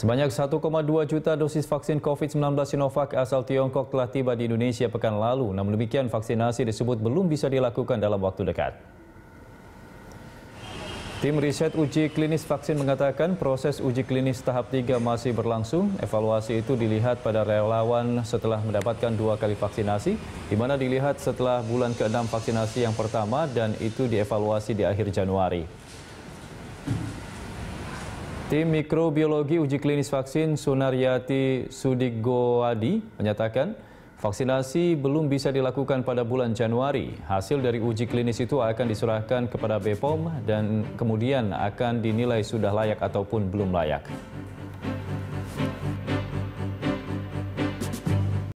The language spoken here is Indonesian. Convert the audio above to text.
Sebanyak 1,2 juta dosis vaksin COVID-19 Sinovac asal Tiongkok telah tiba di Indonesia pekan lalu. Namun demikian, vaksinasi disebut belum bisa dilakukan dalam waktu dekat. Tim riset uji klinis vaksin mengatakan proses uji klinis tahap 3 masih berlangsung. Evaluasi itu dilihat pada relawan setelah mendapatkan dua kali vaksinasi, di mana dilihat setelah bulan ke-6 vaksinasi yang pertama dan itu dievaluasi di akhir Januari. Tim Mikrobiologi Uji Klinis Vaksin Sunaryati Sudigoadi menyatakan vaksinasi belum bisa dilakukan pada bulan Januari. Hasil dari uji klinis itu akan diserahkan kepada BPOM dan kemudian akan dinilai sudah layak ataupun belum layak.